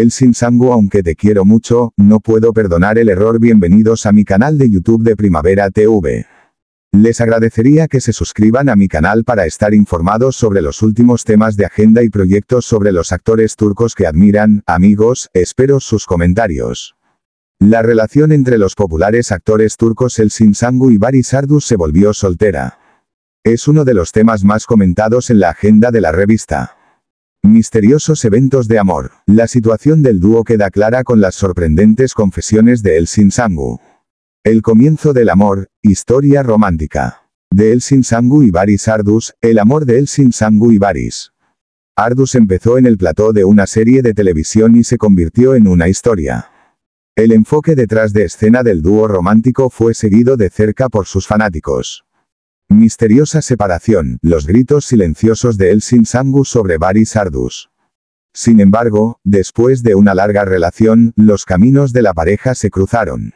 El sin sangu aunque te quiero mucho, no puedo perdonar el error bienvenidos a mi canal de YouTube de Primavera TV. Les agradecería que se suscriban a mi canal para estar informados sobre los últimos temas de agenda y proyectos sobre los actores turcos que admiran, amigos, espero sus comentarios. La relación entre los populares actores turcos El Sangu y Bari Ardu se volvió soltera. Es uno de los temas más comentados en la agenda de la revista. Misteriosos eventos de amor. La situación del dúo queda clara con las sorprendentes confesiones de Elsin Sangu. El comienzo del amor, historia romántica. De Elsin Sangu y Baris Ardus, el amor de Elsin Sangu y Baris. Ardus empezó en el plató de una serie de televisión y se convirtió en una historia. El enfoque detrás de escena del dúo romántico fue seguido de cerca por sus fanáticos. Misteriosa separación, los gritos silenciosos de Elsin Sangu sobre Baris Ardus. Sin embargo, después de una larga relación, los caminos de la pareja se cruzaron.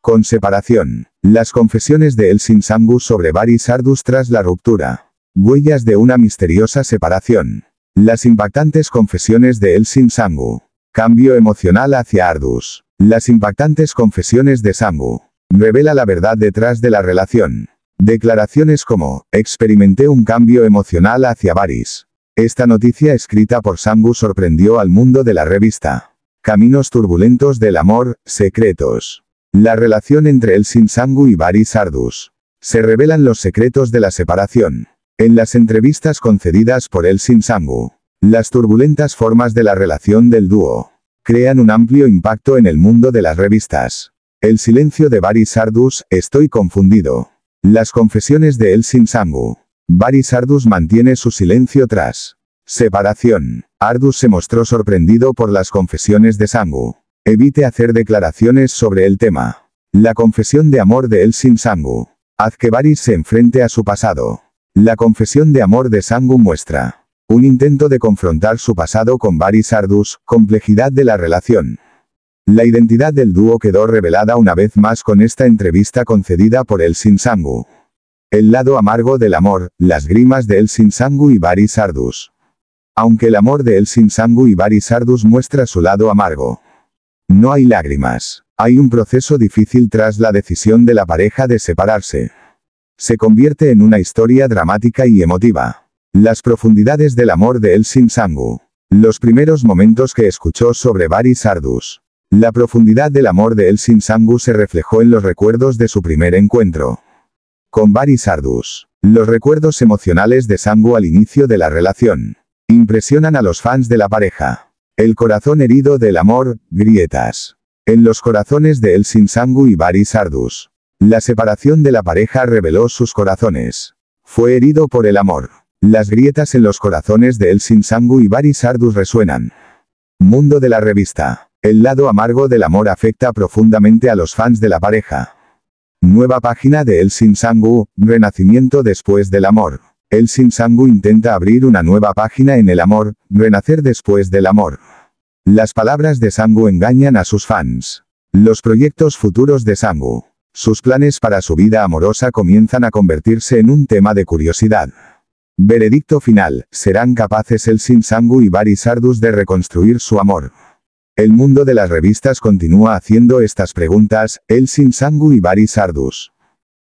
Con separación. Las confesiones de Elsin Sangu sobre Baris Ardus tras la ruptura. Huellas de una misteriosa separación. Las impactantes confesiones de Elsin Sangu. Cambio emocional hacia Ardus. Las impactantes confesiones de Sangu. Revela la verdad detrás de la relación. Declaraciones como, experimenté un cambio emocional hacia Baris. Esta noticia escrita por Sangu sorprendió al mundo de la revista. Caminos turbulentos del amor, secretos. La relación entre el Sangu y Baris Ardus. Se revelan los secretos de la separación. En las entrevistas concedidas por el Sangu, las turbulentas formas de la relación del dúo crean un amplio impacto en el mundo de las revistas. El silencio de Baris Ardus, estoy confundido. Las confesiones de Elsin Sangu. Varys Ardus mantiene su silencio tras separación. Ardus se mostró sorprendido por las confesiones de Sangu. Evite hacer declaraciones sobre el tema. La confesión de amor de Elsin Sangu. Haz que Varys se enfrente a su pasado. La confesión de amor de Sangu muestra un intento de confrontar su pasado con Baris Ardus, complejidad de la relación. La identidad del dúo quedó revelada una vez más con esta entrevista concedida por El Sangu. El lado amargo del amor, las grimas de El Sangu y Baris Sardus. Aunque el amor de El Sangu y Baris Sardus muestra su lado amargo. No hay lágrimas. Hay un proceso difícil tras la decisión de la pareja de separarse. Se convierte en una historia dramática y emotiva. Las profundidades del amor de El Sangu. Los primeros momentos que escuchó sobre Baris Sardus. La profundidad del amor de Elsin Sangu se reflejó en los recuerdos de su primer encuentro. Con Bari Sardus. Los recuerdos emocionales de Sangu al inicio de la relación. Impresionan a los fans de la pareja. El corazón herido del amor, grietas. En los corazones de Elsin Sangu y Bari Sardus. La separación de la pareja reveló sus corazones. Fue herido por el amor. Las grietas en los corazones de Elsin Sangu y Bari Sardus resuenan. Mundo de la revista. El lado amargo del amor afecta profundamente a los fans de la pareja. Nueva página de El Sangu, Renacimiento después del amor. El Sangu intenta abrir una nueva página en el amor, renacer después del amor. Las palabras de Sangu engañan a sus fans. Los proyectos futuros de Sangu. Sus planes para su vida amorosa comienzan a convertirse en un tema de curiosidad. Veredicto final, ¿serán capaces el Sangu y Bari Sardus de reconstruir su amor? El mundo de las revistas continúa haciendo estas preguntas, Elsin Sangu y Baris Ardus.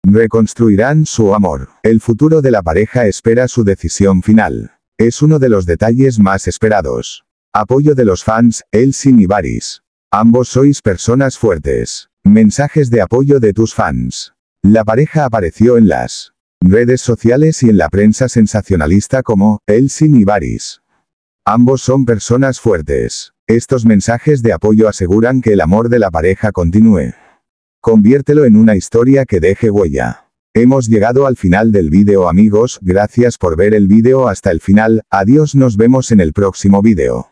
Reconstruirán su amor. El futuro de la pareja espera su decisión final. Es uno de los detalles más esperados. Apoyo de los fans, Elsin y Baris. Ambos sois personas fuertes. Mensajes de apoyo de tus fans. La pareja apareció en las redes sociales y en la prensa sensacionalista como Elsin y Baris. Ambos son personas fuertes. Estos mensajes de apoyo aseguran que el amor de la pareja continúe. Conviértelo en una historia que deje huella. Hemos llegado al final del vídeo amigos, gracias por ver el vídeo hasta el final, adiós nos vemos en el próximo vídeo.